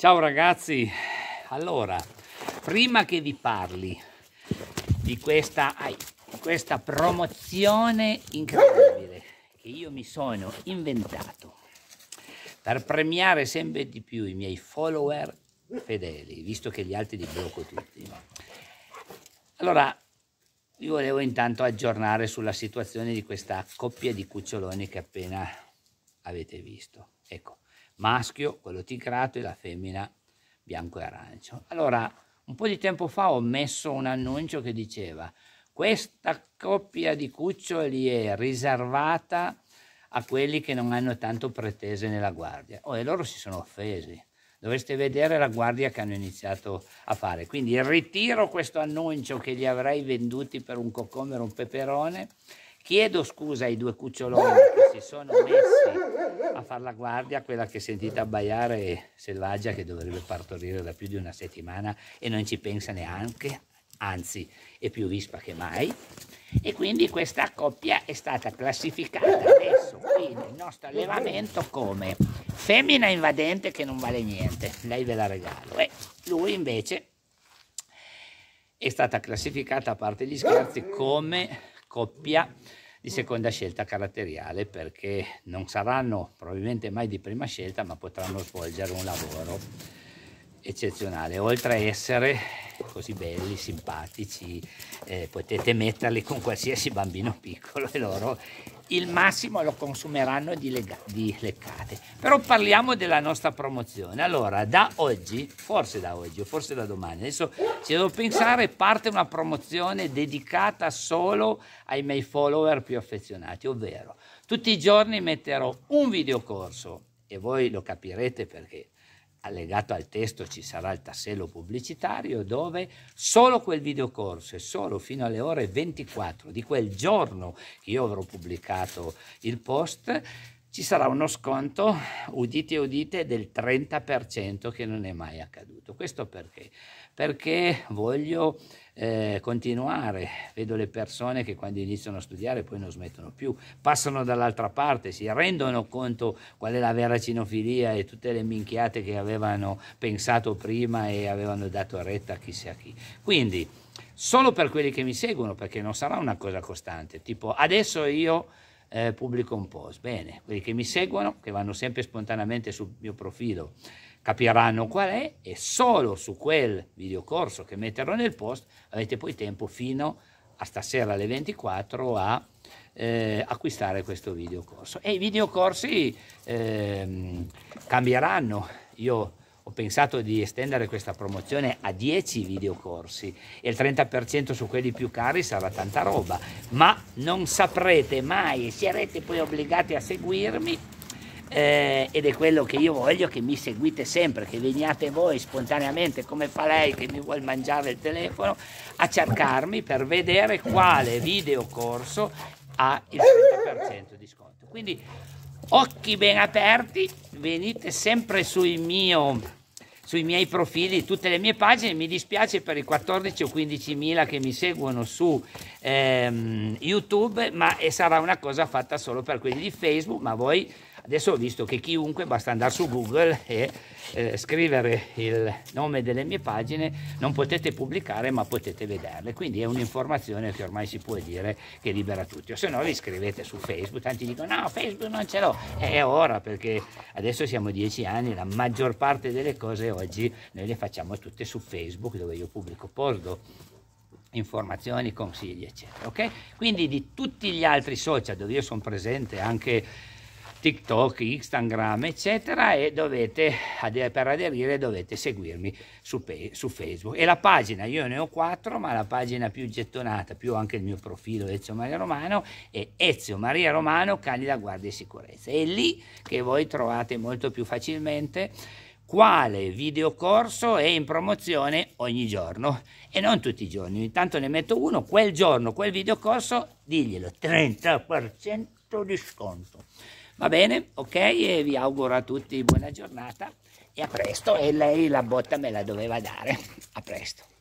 Ciao ragazzi, allora, prima che vi parli di questa, di questa promozione incredibile che io mi sono inventato per premiare sempre di più i miei follower fedeli, visto che gli altri li blocco tutti. Allora, vi volevo intanto aggiornare sulla situazione di questa coppia di cuccioloni che appena avete visto. Ecco, maschio, quello ticrato e la femmina bianco e arancio. Allora, un po' di tempo fa ho messo un annuncio che diceva questa coppia di cuccioli è riservata a quelli che non hanno tanto pretese nella guardia. Oh, e loro si sono offesi. Dovreste vedere la guardia che hanno iniziato a fare. Quindi ritiro questo annuncio che li avrei venduti per un cocomero, un peperone Chiedo scusa ai due cuccioloni che si sono messi a far la guardia quella che sentite abbaiare selvaggia che dovrebbe partorire da più di una settimana e non ci pensa neanche, anzi è più vispa che mai. E quindi questa coppia è stata classificata adesso qui nel nostro allevamento come femmina invadente che non vale niente, lei ve la regalo, e lui invece è stata classificata a parte gli scherzi come coppia di seconda scelta caratteriale perché non saranno probabilmente mai di prima scelta ma potranno svolgere un lavoro eccezionale oltre a essere così belli simpatici eh, potete metterli con qualsiasi bambino piccolo e loro il massimo lo consumeranno di, lega- di leccate. Però parliamo della nostra promozione. Allora, da oggi, forse da oggi o forse da domani, adesso ci devo pensare, parte una promozione dedicata solo ai miei follower più affezionati, ovvero tutti i giorni metterò un videocorso e voi lo capirete perché allegato al testo ci sarà il tassello pubblicitario dove solo quel videocorso e solo fino alle ore 24 di quel giorno che io avrò pubblicato il post ci sarà uno sconto, udite udite, del 30% che non è mai accaduto. Questo perché? Perché voglio eh, continuare, vedo le persone che quando iniziano a studiare poi non smettono più, passano dall'altra parte, si rendono conto qual è la vera cinofilia e tutte le minchiate che avevano pensato prima e avevano dato retta a chissà chi. Quindi, solo per quelli che mi seguono, perché non sarà una cosa costante, tipo adesso io eh, pubblico un post. Bene, quelli che mi seguono, che vanno sempre spontaneamente sul mio profilo, capiranno qual è e solo su quel videocorso che metterò nel post avete poi tempo fino a stasera alle 24 a eh, acquistare questo videocorso. E i videocorsi eh, cambieranno. Io ho pensato di estendere questa promozione a 10 videocorsi e il 30% su quelli più cari sarà tanta roba, ma non saprete mai e sarete poi obbligati a seguirmi eh, ed è quello che io voglio che mi seguite sempre, che veniate voi spontaneamente come fa lei che mi vuole mangiare il telefono a cercarmi per vedere quale videocorso ha il 30% di sconto. Quindi occhi ben aperti, venite sempre sul mio sui miei profili, tutte le mie pagine. Mi dispiace per i 14 o 15 mila che mi seguono su ehm, YouTube, ma eh, sarà una cosa fatta solo per quelli di Facebook, ma voi Adesso ho visto che chiunque basta andare su Google e eh, scrivere il nome delle mie pagine, non potete pubblicare ma potete vederle, quindi è un'informazione che ormai si può dire che libera tutti, o se no vi scrivete su Facebook, tanti dicono no Facebook non ce l'ho, è ora perché adesso siamo dieci anni, la maggior parte delle cose oggi noi le facciamo tutte su Facebook dove io pubblico posto informazioni, consigli eccetera, ok? Quindi di tutti gli altri social dove io sono presente anche TikTok, Instagram, eccetera, e dovete, per aderire dovete seguirmi su, su, Facebook. E la pagina, io ne ho quattro, ma la pagina più gettonata, più anche il mio profilo Ezio Maria Romano, è Ezio Maria Romano, Candida Guardia e Sicurezza. È lì che voi trovate molto più facilmente quale videocorso è in promozione ogni giorno e non tutti i giorni, intanto ne metto uno, quel giorno, quel videocorso, diglielo, 30% di sconto. Va bene? Ok? E vi auguro a tutti buona giornata e a presto. E lei la botta me la doveva dare. A presto.